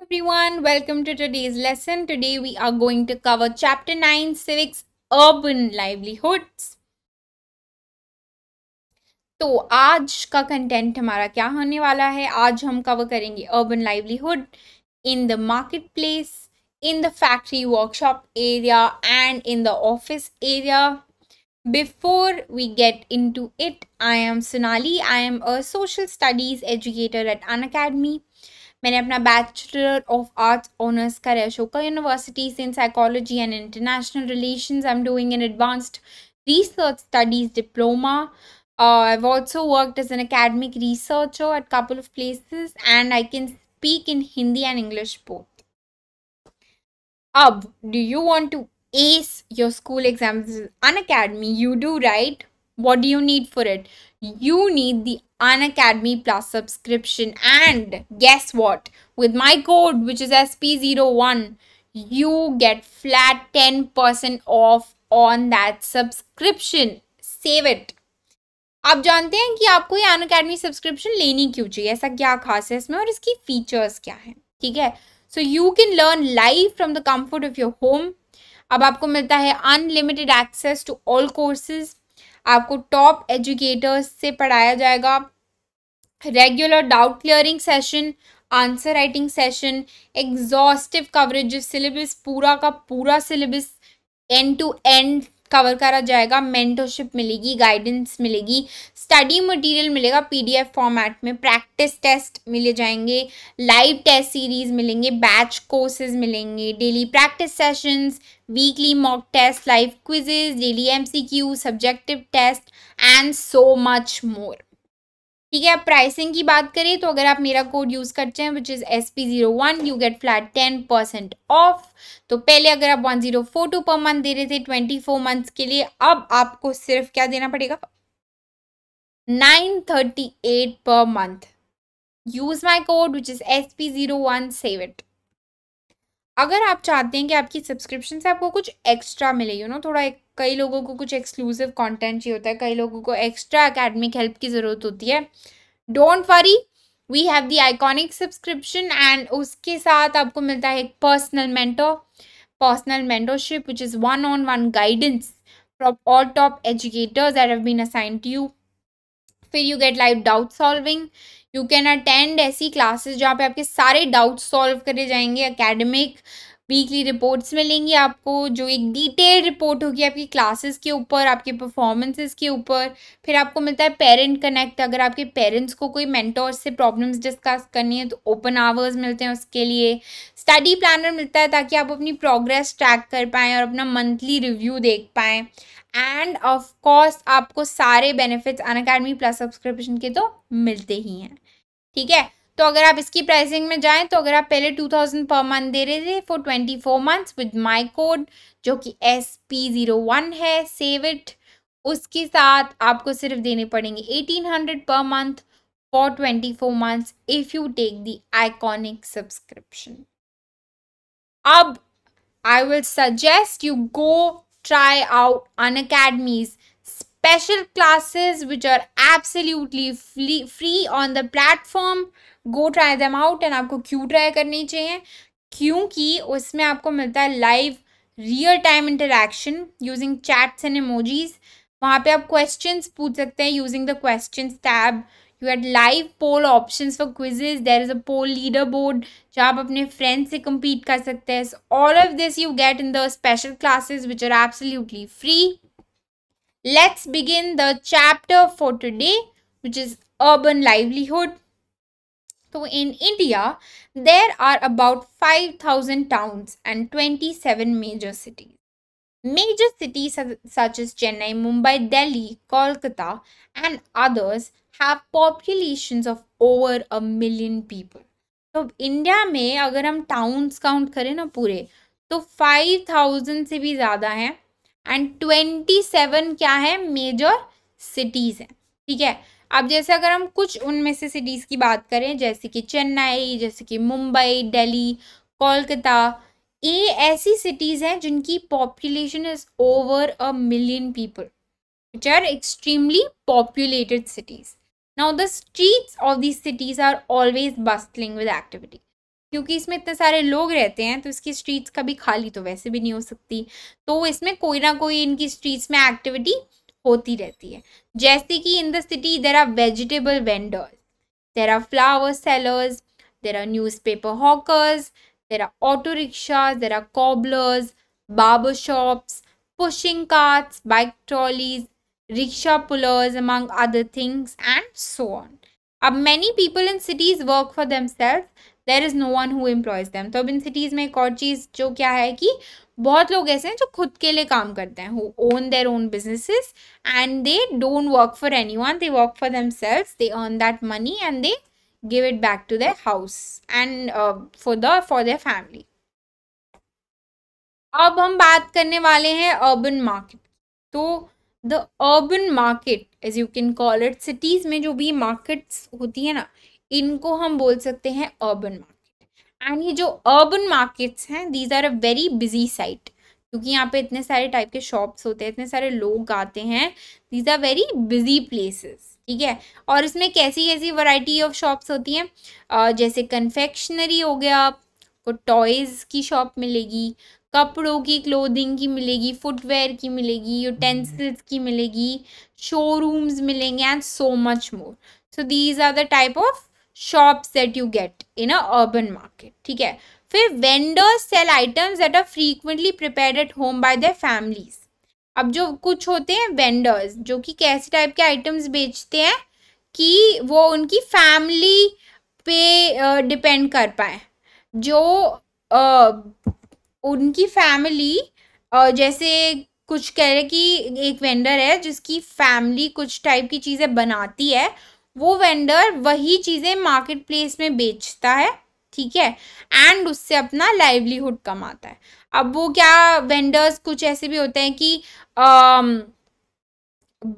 everyone welcome to today's lesson today we are going to cover chapter 9 civics urban livelihoods तो आज का content हमारा क्या होने वाला है आज हम कवर करेंगे urban livelihood in the market place in the factory workshop area and in the office area Before we get into it, I am Sonali. I am a social studies educator at An Academy. मैंने अपना bachelor of arts honours करा है Ashoka university से in psychology and international relations I am doing an advanced research studies diploma. Uh, I've also worked as an academic researcher at a couple of places and I can speak in Hindi and English both. Ab, do you want to ace your school exams? An academy, you do, right? what do you need for it you need the Unacademy Plus subscription. And guess what? With my code, which is SP01, you get flat 10% off on that subscription. Save it. आप जानते हैं कि आपको ये अन academy subscription लेनी क्यों चाहिए ऐसा क्या खास है इसमें और इसकी फीचर्स क्या हैं ठीक है so you can learn live from the comfort of your home अब आपको मिलता है unlimited access to all courses आपको टॉप एजुकेटर्स से पढ़ाया जाएगा regular doubt clearing session answer writing session exhaustive coverage syllabus पूरा का पूरा syllabus end to end cover करा जाएगा मेंटरशिप मिलेगी गाइडेंस मिलेगी स्टडी मटेरियल मिलेगा पीडीएफ फॉर्मेट में प्रैक्टिस टेस्ट मिले जाएंगे लाइव टेस्ट सीरीज मिलेंगे बैच कोर्सेज मिलेंगे daily practice sessions weekly mock test live quizzes daily MCQ subjective test and so much more ठीक है अब प्राइसिंग की बात करें तो अगर आप मेरा कोड यूज़ करते हैं which is S P zero one you get flat ten percent off तो पहले अगर आप one zero four two per month दे रहे थे ट्वेंटी फोर मंथ्स के लिए अब आपको सिर्फ क्या देना पड़ेगा nine thirty eight per month use my code which is S P zero one save it अगर आप चाहते हैं कि आपकी सब्सक्रिप्शन से आपको कुछ एक्स्ट्रा मिले यू नो थोड़ा एक कई लोगों को कुछ एक्सक्लूसिव कंटेंट चाहिए होता है कई लोगों को एक्स्ट्रा एकेडमिक हेल्प की ज़रूरत होती है don't worry we have the iconic subscription and उसके साथ आपको मिलता है एक personal mentor personal mentorship which is one on one guidance from all top educators uh have been assign to you फिर you get live doubt solving you can attend ऐसी classes जहाँ पे आपके सारे डाउट सॉल्व करे जाएंगे academic weekly reports मिलेंगी आपको जो एक डिटेल रिपोर्ट होगी आपकी क्लासेस के ऊपर आपके परफॉर्मेंसेस के ऊपर फिर आपको मिलता है पेरेंट कनेक्ट अगर आपके पेरेंट्स को कोई मेंटोर से प्रॉब्लम्स डिस्कस करनी है तो ओपन आवर्स मिलते हैं उसके लिए स्टडी प्लानर मिलता है ताकि आप अपनी प्रोग्रेस ट्रैक कर पाएँ और अपना मंथली रिव्यू देख पाएँ एंड ऑफकोर्स आपको सारे benefits Unacademy plus subscription के तो मिलते ही हैं ठीक है तो अगर आप इसकी प्राइसिंग में जाएं तो अगर आप पहले टू थाउजेंड पर मंथ दे रहे थे for twenty four months with my code जो कि एस पी ज़ीरो वन है सेव इट उसके साथ आपको सिर्फ देने पड़ेंगे eighteen hundred per month for twenty four months if you take the iconic subscription अब I will suggest you go try out Unacademy's special classes which are absolutely free on the platform. Go try them out and आपको क्यों try करनी चाहिए क्योंकि उसमें आपको मिलता है live real time interaction using chats and emojis वहाँ पे आप क्वेश्चंस पूछ सकते हैं using the questions tab you had live poll options for quizzes there is a poll leaderboard जहाँ आप अपने फ्रेंड्स से कम्पीट कर सकते हैं all of this you get in the special classes which are absolutely free let's begin the chapter for today which is urban livelihood तो in India there are about five thousand towns and twenty seven major cities major cities such is Chennai Mumbai Delhi Kolkata and others have population of over a million people तो India में अगर हम towns count करें ना पूरे तो five thousand से भी ज़्यादा हैं एंड ट्वेंटी सेवन क्या है मेजर सिटीज़ हैं ठीक है अब जैसे अगर हम कुछ उनमें से सिटीज़ की बात करें जैसे कि चेन्नई जैसे कि मुंबई दिल्ली कोलकाता ये ऐसी सिटीज़ हैं जिनकी population is over a million people which are extremely populated cities now the streets of these cities are always bustling with activity क्योंकि इसमें इतने सारे लोग रहते हैं तो इसकी स्ट्रीट्स कभी खाली तो वैसे भी नहीं हो सकती तो इसमें कोई ना कोई इनकी स्ट्रीट्स में एक्टिविटी होती रहती है जैसे कि in the city there are vegetable vendors there are flower sellers there are newspaper hawkers there are auto rickshaws there are cobblers barber shops pushing carts bike trolleys rickshaw pullers among other things and so on अब many people in cities work for themself there is no one who employs them तो अब in cities में एक और चीज़ जो क्या है कि बहुत लोग ऐसे हैं जो खुद के लिए काम करते हैं who own their own businesses and they don't work for anyone they work for themselves they earn that money and they give it back to their house and for the for for family uh, अब हम बात करने वाले हैं urban market तो the urban market as you can call it cities में जो भी मार्केट्स होती है ना इनको हम बोल सकते हैं अर्बन मार्केट एंड ये जो अर्बन मार्केट्स हैं these are a very busy site क्योंकि यहाँ पे इतने सारे टाइप के शॉप्स होते हैं इतने सारे लोग आते हैं these are very busy places ठीक है और इसमें कैसी कैसी वैरायटी ऑफ शॉप्स होती हैं uh, जैसे कन्फेक्शनरी हो गया आपको टॉयज़ की शॉप मिलेगी कपड़ों की क्लोथिंग की मिलेगी फुटवेयर की मिलेगी यूटेंसिल्स की मिलेगी शोरूम्स मिलेंगे and so much more so these are the type of shops that you get in a urban market ठीक है फिर vendors sell items that are frequently prepared at home by their families अब जो कुछ होते हैं vendors जो कि कैसे टाइप के आइटम्स बेचते हैं कि वो उनकी फैमिली पे डिपेंड uh, कर पाए जो uh, उनकी फैमिली uh, जैसे कुछ कह रहे कि एक वेंडर है जिसकी फैमिली कुछ टाइप की चीज़ें बनाती है वो वेंडर वही चीज़ें मार्केट प्लेस में बेचता है ठीक है एंड उससे अपना लाइवलीहुड कमाता है अब वो क्या वेंडर्स कुछ ऐसे भी होते हैं कि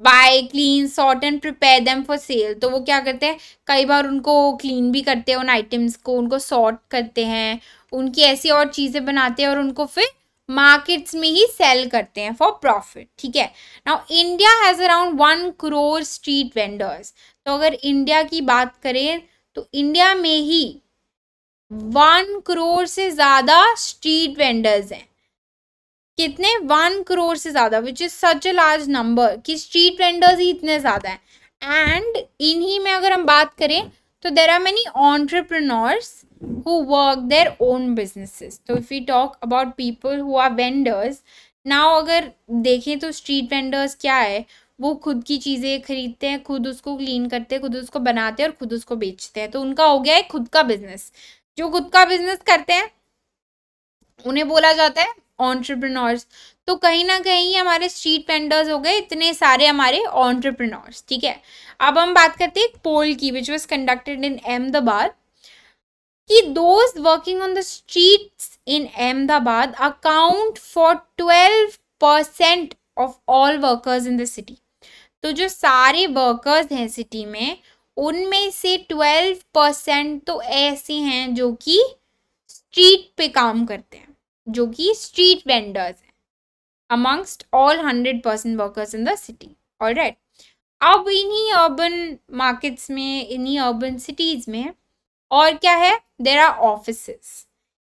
buy clean sort and prepare them for sale तो वो क्या करते हैं कई बार उनको क्लीन भी करते हैं उन आइटम्स को उनको सॉर्ट करते हैं उनकी ऐसी और चीज़ें बनाते हैं और उनको फिर मार्केट्स में ही सेल करते हैं फॉर प्रॉफिट ठीक है now India has around one crore street vendors तो अगर इंडिया की बात करें तो इंडिया में ही वन करोड़ से ज़्यादा स्ट्रीट वेंडर्स हैं कितने वन करोड़ से ज़्यादा which is such a large number कि स्ट्रीट वेंडर्स ही इतने ज़्यादा हैं एंड इन्हीं में अगर हम बात करें तो there are many entrepreneurs who work their own businesses तो if you talk about people who are vendors now अगर देखें तो स्ट्रीट वेंडर्स क्या है वो खुद की चीज़ें खरीदते हैं खुद उसको क्लीन करते हैं खुद उसको बनाते हैं और खुद उसको बेचते हैं तो उनका हो गया है खुद का बिजनेस जो खुद का बिजनेस करते हैं उन्हें बोला जाता है ऑन्टरप्रनोर्स तो कहीं ना कहीं हमारे स्ट्रीट पेंडर्स हो गए इतने सारे हमारे ऑन्टरप्रनोर्स ठीक है अब हम बात करते हैं एक पोल की which was conducted in Ahmedabad कि those working on the streets in Ahmedabad account for twelve percent of all workers in the city तो जो सारे वर्कर्स हैं सिटी में उनमें से ट्वेल्व परसेंट तो ऐसे हैं जो कि स्ट्रीट पे काम करते हैं जो कि स्ट्रीट वेंडर्स हैं all hundred percent workers in the city all right अब इन्हीं अर्बन मार्केट्स में इन्हीं अर्बन सिटीज में और क्या है there are office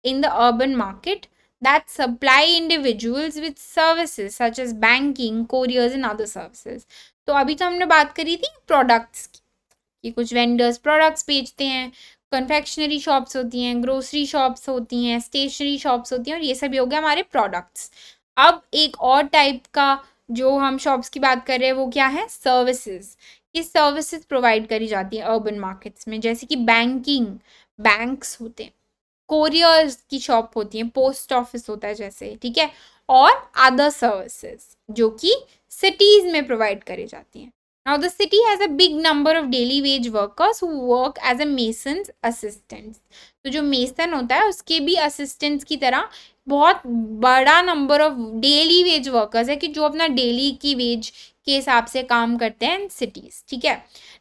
in the urban market that supply individuals with services such as banking couriers in other services तो अभी तो हमने बात करी थी प्रोडक्ट्स की कि कुछ वेंडर्स प्रोडक्ट्स बेचते हैं कन्फेक्शनरी शॉप्स होती हैं ग्रोसरी शॉप्स होती हैं स्टेशनरी शॉप्स होती हैं और ये सब हो गया हमारे प्रोडक्ट्स अब एक और टाइप का जो हम शॉप्स की बात कर रहे हैं वो क्या है सर्विसेज ये सर्विसेज प्रोवाइड करी जाती है अर्बन मार्केट्स में जैसे कि बैंकिंग बैंक्स होते हैं कोरियर्स की शॉप होती है पोस्ट ऑफिस होता है जैसे ठीक है और अदर सर्विसेज जो कि सिटीज में प्रोवाइड करी जाती हैं now the city has a big number of daily wage workers who work as a mason assistants तो जो मेसन होता है उसके भी असिस्टेंट्स की तरह बहुत बड़ा number of daily wage workers है कि जो अपना डेली की वेज के हिसाब से काम करते हैं सिटीज ठीक है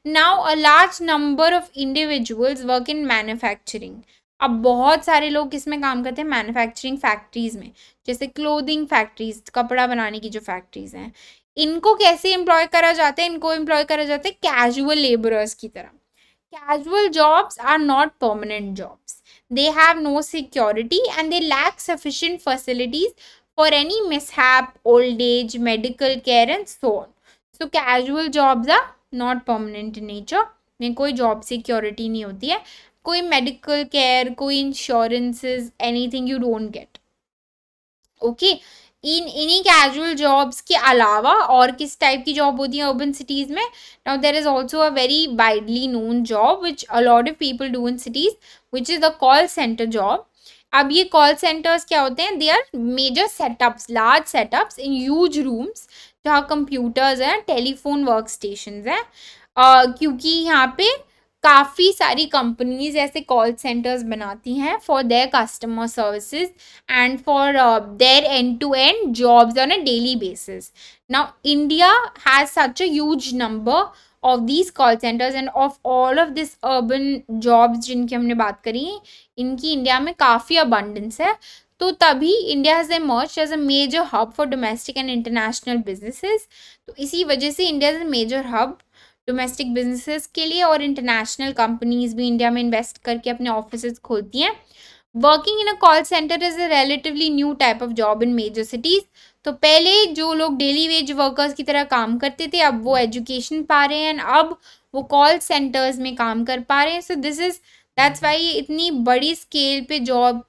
now a large number of individuals work in manufacturing अब बहुत सारे लोग इसमें काम करते हैं मैन्युफैक्चरिंग फैक्ट्रीज में जैसे क्लोथिंग फैक्ट्रीज कपड़ा बनाने की जो फैक्ट्रीज हैं इनको कैसे एम्प्लॉय करा जाता है इनको एम्प्लॉय करा जाता है कैजुअल लेबरर्स की तरह casual jobs are not permanent jobs they have no security and they lack sufficient facilities for any mishap old age medical care and so on so casual jobs are not permanent nature में कोई job security नहीं होती है कोई medical care कोई insurances anything you don't get okay okay. इन इन्हीं casual jobs के अलावा और किस टाइप की जॉब होती है अर्बन सिटीज़ में now there is also a very widely known job which a lot of people do in cities which is the call centre job अब ये कॉल सेंटर्स क्या होते हैं they are major setups large setups in huge rooms जहाँ computers हैं telephone work station हैं क्योंकि यहाँ पे काफ़ी सारी कंपनीज ऐसे कॉल सेंटर्स बनाती हैं for their customer services and for their end to end jobs on a daily basis now India has such a huge number of this call centres and of all of this urban jobs जिनकी हमने बात करी इनकी India में काफ़ी abundance है तो तभी India has emerge as a major hub for domestic and international businesses तो इसी वजह से India is a major hub domestic businesses के लिए और इंटरनेशनल कंपनीज भी इंडिया में इन्वेस्ट करके अपने ऑफिस खोलती हैं working in a call centre is a relatively new type of job in major cities तो पहले जो लोग डेली वेज वर्कर्स की तरह काम करते थे अब वो एजुकेशन पा रहे हैं अब वो कॉल सेंटर्स में काम कर पा रहे हैं so this is that's why इतनी बड़ी स्केल पे जॉब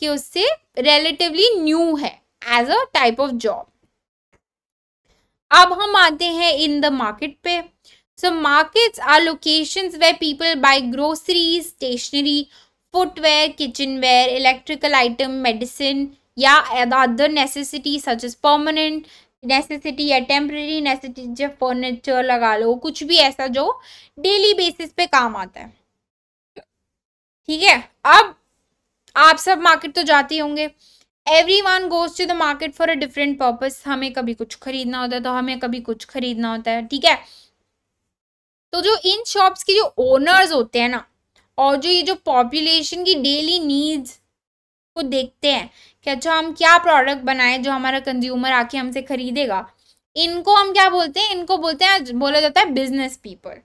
के उससे रिलेटिवली न्यू है as a type of job अब हम आते हैं इन द मार्केट पे so markets are locations where people buy groceries stationery footwear kitchenware electrical item medicine या other necessity such as permanent necessity या टेम्प्रेरी नेसेसिटी जब furniture लगा लो कुछ भी ऐसा जो डेली बेसिस पे काम आता है ठीक है अब आप सब मार्केट तो जाते होंगे every one goes to the market for a different purpose हमें कभी कुछ खरीदना होता है तो हमें कभी कुछ खरीदना होता है ठीक है तो जो इन शॉप्स के जो ओनर्स होते हैं ना और जो ये जो पॉपुलेशन की डेली नीड्स को देखते हैं कि अच्छा हम क्या प्रोडक्ट बनाए जो हमारा कंज्यूमर आके हमसे खरीदेगा इनको हम क्या बोलते हैं इनको बोलते हैं बोला जाता है business people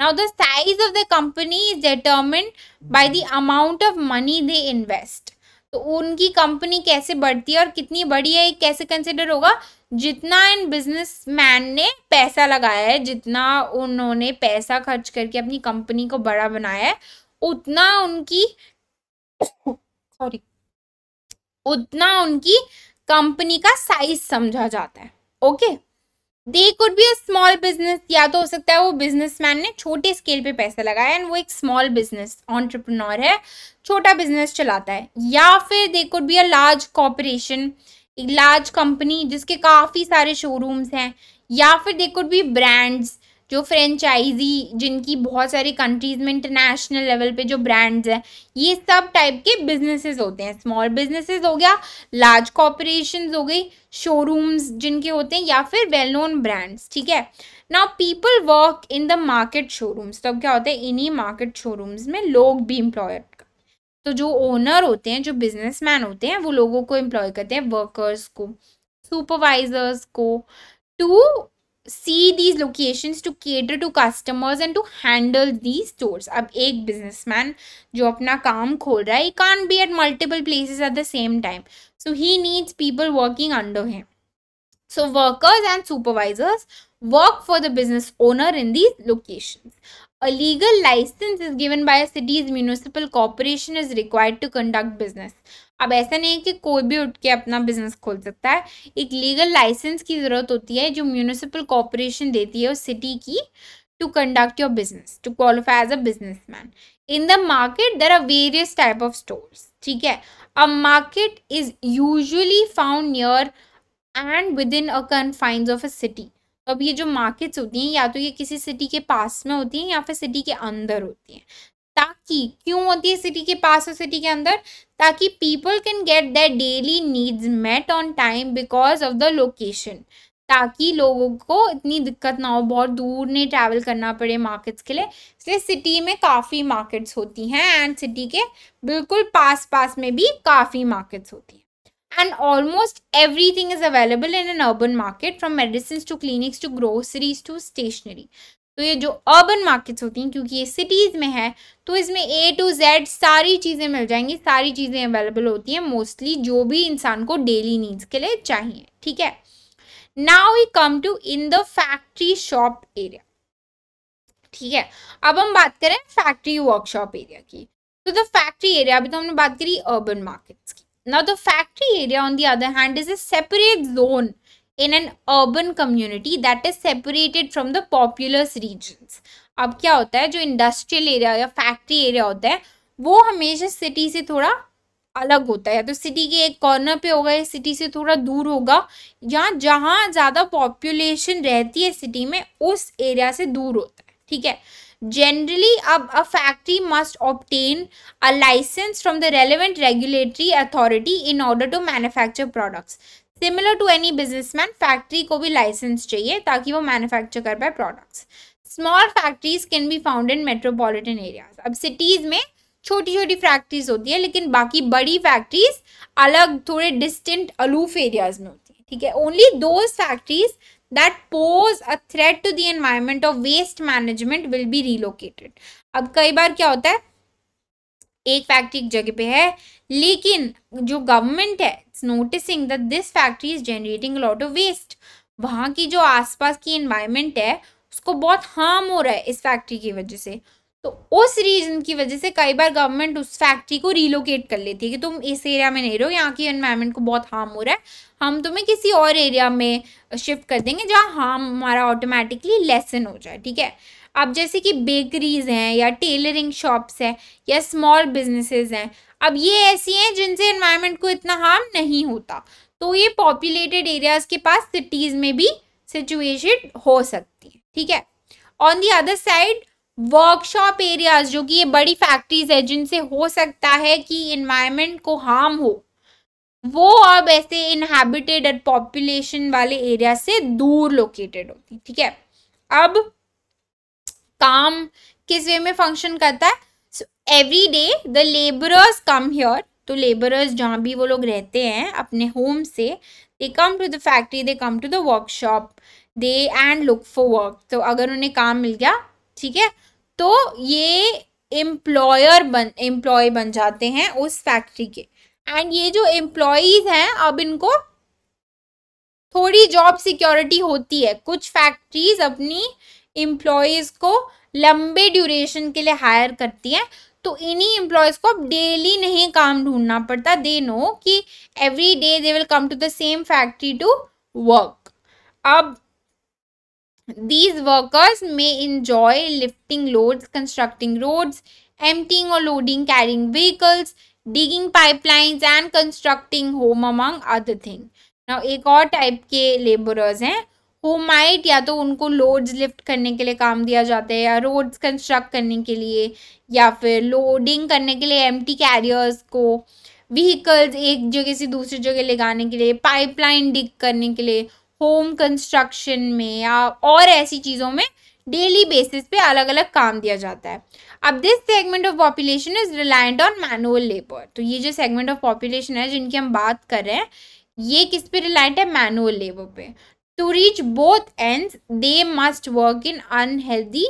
now the size of the company is determine by the amount of money they invest तो उनकी कंपनी कैसे बढ़ती है और कितनी बड़ी है कैसे कंसिडर होगा जितना इन बिजनेसमैन ने पैसा लगाया है जितना उन्होंने पैसा खर्च करके अपनी कंपनी को बड़ा बनाया है उतना उनकी सॉरी उतना उनकी कंपनी का साइज समझा जाता है okay they could be a small business या तो हो सकता है वो बिजनेसमैन ने छोटे स्केल पे पैसा लगाया एंड वो एक स्मॉल बिजनेस ऑन्टरप्रनोर है छोटा बिजनेस चलाता है या फिर they could be a large corporation large company जिसके काफ़ी सारे शोरूम्स हैं या फिर दे कुड बी ब्रांड्स जो फ्रेंचाइजी जिनकी बहुत सारी कंट्रीज़ में इंटरनेशनल लेवल पे जो ब्रांड्स हैं ये सब टाइप के बिजनेसेस होते हैं स्मॉल बिजनेसेस हो गया लार्ज कॉपरेशन हो गई शोरूम्स जिनके होते हैं या फिर वेल नोन ब्रांड्स ठीक है now people work in the market showrooms तब क्या होता है इन्हीं मार्केट शोरूम्स में लोग भी एम्प्लॉयर तो जो ओनर होते हैं जो बिजनेसमैन होते हैं वो लोगों को एम्प्लॉय करते हैं वर्कर्स को सुपरवाइजर्स को to see these locations to cater to customers and to handle these stores अब एक बिजनेसमैन जो अपना काम खोल रहा है he can be at multiple places at the same time so he needs people working under him so workers and supervisors work for the business owner in these location A legal license is given by a city's municipal corporation is required to conduct business. अब ऐसा नहीं है कि कोई भी उठ के अपना बिजनेस खोल सकता है एक लीगल लाइसेंस की ज़रूरत होती है जो म्यूनिसिपल कॉरपोरेशन देती है उस सिटी की to conduct your business to qualify as a businessman in the market there are various type of stores ठीक है a market is usually found near and within a confines of a city तो अब ये जो markets होती हैं या तो ये किसी सिटी के पास में होती हैं या फिर सिटी के अंदर होती हैं ताकि क्यों होती है सिटी के पास और सिटी के अंदर ताकि people can get that daily needs met on time because of the location ताकि लोगों को इतनी दिक्कत ना हो बहुत दूर नहीं ट्रैवल करना पड़े मार्केट्स के लिए इसलिए सिटी में काफ़ी मार्केट्स होती हैं एंड सिटी के बिल्कुल पास पास में भी काफ़ी मार्केट्स होती हैं and almost everything is available in an urban market from medicines to clinics to groceries to stationery तो ये जो अर्बन मार्केट्स होती हैं क्योंकि ये सिटीज़ में है तो इसमें ए टू जेड सारी चीज़ें मिल जाएंगी सारी चीज़ें अवेलेबल होती हैं मोस्टली जो भी इंसान को डेली नीड्स के लिए चाहिए ठीक है now we come to in the factory shop area ठीक है अब हम बात करें फैक्ट्री वर्कशॉप एरिया की तो द फैक्ट्री एरिया अभी तो हमने बात करी अर्बन मार्केट्स की Now, the factory area, on the other hand, is a separate zone in an urban community that is separated from the populous regions. अब क्या होता है जो इंडस्ट्रियल एरिया या फैक्ट्री एरिया होता है वो हमेशा सिटी से थोड़ा अलग होता है या तो सिटी के एक कॉर्नर पे होगा या सिटी से थोड़ा दूर होगा या जहाँ ज़्यादा पॉपुलेशन रहती है सिटी में उस एरिया से दूर होता है ठीक है जनरली अब a factory must obtain a licence from the relevant regulatory authority in order to manufacture products similar to any businessman factory को भी लाइसेंस चाहिए ताकि वो मैन्युफैक्चर कर पाए products small factories can be found in metropolitan areas अब cities में छोटी छोटी फैक्ट्रीज होती है लेकिन बाकी बड़ी फैक्ट्रीज अलग थोड़े डिस्टेंट अलूफ एरियाज में होती है ठीक है only those factories that pose a threat to the environment of waste management will be relocated. अब कई बार क्या होता है एक फैक्ट्री एक जगह पे है लेकिन जो गवर्नमेंट है it's noticing that this factory is generating lot of waste वहाँ की जो आसपास की इन्वायरमेंट है उसको बहुत हार्म हो रहा है इस फैक्ट्री की वजह से तो उस रीज़न की वजह से कई बार गवर्नमेंट उस फैक्ट्री को रिलोकेट कर लेती है कि तुम इस एरिया में नहीं रहो यहाँ की एनवायरमेंट को बहुत हार्म हो रहा है हम तुम्हें किसी और एरिया में शिफ्ट कर देंगे जहाँ हार्म हमारा ऑटोमेटिकली लेसन हो जाए ठीक है अब जैसे कि बेकरीज़ हैं या टेलरिंग शॉप्स हैं या स्मॉल बिजनेसेस हैं अब ये ऐसी हैं जिनसे इन्वायरमेंट को इतना हार्म नहीं होता तो ये पॉपुलेटेड एरियाज़ के पास सिटीज़ में भी सिचुएशन हो सकती है ठीक है on the other side workshop areas जो कि ये बड़ी फैक्ट्रीज है जिनसे हो सकता है कि इन्वायरमेंट को हार्म हो वो अब ऐसे इनहेबिटेड और पॉपुलेशन वाले एरिया से दूर लोकेटेड होती ठीक है अब काम किस वे में फंक्शन करता है every day the labourers come here तो लेबरर्स जहाँ भी वो लोग रहते हैं अपने होम से they come to the factory they come to the workshop they and look for work तो अगर उन्हें काम मिल गया ठीक है तो ये एम्प्लॉयर बन एम्प्लॉय बन जाते हैं उस फैक्ट्री के एंड ये जो एम्प्लॉज हैं अब इनको थोड़ी जॉब सिक्योरिटी होती है कुछ फैक्ट्रीज अपनी एम्प्लॉयज़ को लंबे ड्यूरेशन के लिए हायर करती हैं तो इन्हीं एम्प्लॉयज़ को अब डेली नहीं काम ढूंढना पड़ता दे नो कि every day they will come to the same factory to work अब these workers may enjoy lifting load constructing roads emptying और loading carrying vehicles digging pipelines and constructing home among other thing now एक और type के labourers हैं who might या तो उनको loads lift करने के लिए काम दिया जाता है या रोड्स कंस्ट्रक्ट करने के लिए या फिर लोडिंग करने के लिए एम टी कैरियर्स को व्हीकल्स एक जगह से दूसरी जगह ले जाने के लिए पाइपलाइन डिग करने के लिए होम कंस्ट्रक्शन में या और ऐसी चीज़ों में डेली बेसिस पे अलग अलग काम दिया जाता है अब this segment of population is reliant on manual labour तो ये जो सेगमेंट ऑफ पॉपुलेशन है जिनकी हम बात कर रहे हैं ये किस पे रिलायंट है मैनुअल लेबर पे to reach both and they must work in unhealthy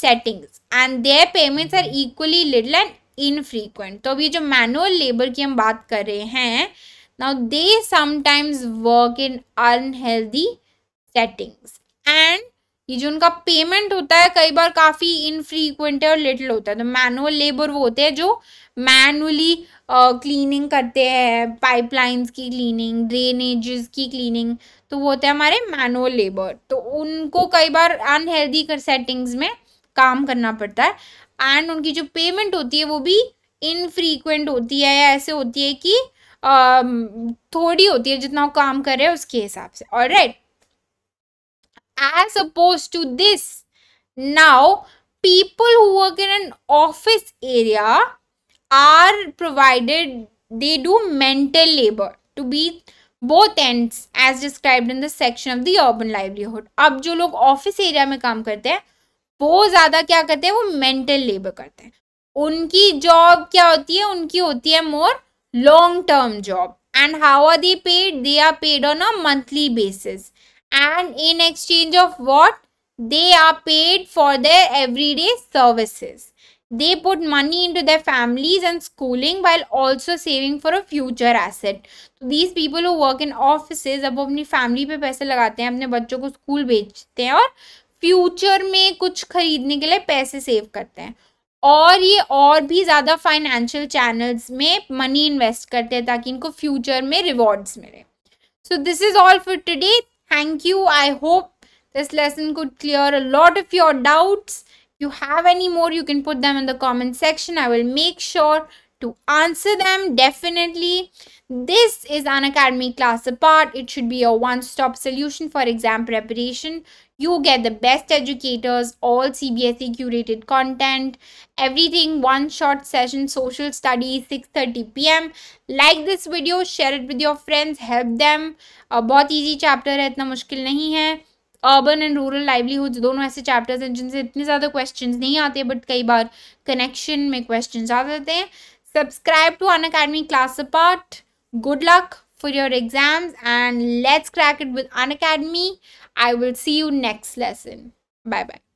settings and their payments are equally little and infrequent तो अब ये जो मैनुअल लेबर की हम बात कर रहे हैं now they sometimes work in unhealthy settings and ये जो उनका पेमेंट होता है कई बार काफ़ी इनफ्रीक्वेंट और लिटिल होता है तो मैनुअल लेबर वो होते हैं जो मैनुअली क्लीनिंग करते हैं पाइपलाइंस की क्लीनिंग ड्रेनेजेस की क्लीनिंग तो वो होते हैं हमारे मैनुअल लेबर तो उनको कई बार अनहेल्दी सेटिंग्स में काम करना पड़ता है एंड उनकी जो पेमेंट होती है वो भी इनफ्रीक्वेंट होती है या ऐसे होती है कि uh, थोड़ी होती है जितना वो काम कर रहे हैं उसके हिसाब से और right as opposed to this. Now, people who work in an office area are provided, they do mental labor to be both ends as described in the section of the urban livelihood. ab jo log office area mein kaam karte hain wo zyada kya karte hain wo mental labor karte hain unki job kya hoti hai unki hoti hai more long term job and how are they paid they are paid on a monthly basis and in exchange of what? They are paid for their everyday services. They put money into their families and schooling while also saving for a future asset. So these people who work in offices ab apni family pe paise lagate hain apne bachcho ko school bhejte hain aur future में कुछ खरीदने के लिए पैसे save करते हैं और ये और भी ज़्यादा फाइनेंशियल चैनल्स में मनी इन्वेस्ट करते हैं ताकि इनको फ्यूचर में रिवॉर्ड्स मिले so this is all for today Thank you. I hope this lesson could clear a lot of your doubts. If you have any more, you can put them in the comment section. I will make sure to answer them definitely. This is an academy class apart. It should be a one-stop solution for exam preparation. You get the best educators, all CBSE curated content, everything, one short session, social studies, 6.30 p.m. Like this video, share it with your friends, help them. Uh, bahut easy chapter hai itna mushkil nahi hai urban and rural livelihood दोनों ऐसे chapters हैं जिनसे इतने ज़्यादा questions नहीं आते but कई बार connection में क्वेश्चंस आ जाते हैं subscribe to Unacademy class apart good luck for your exams and let's crack it with Unacademy. I will see you next lesson. Bye bye.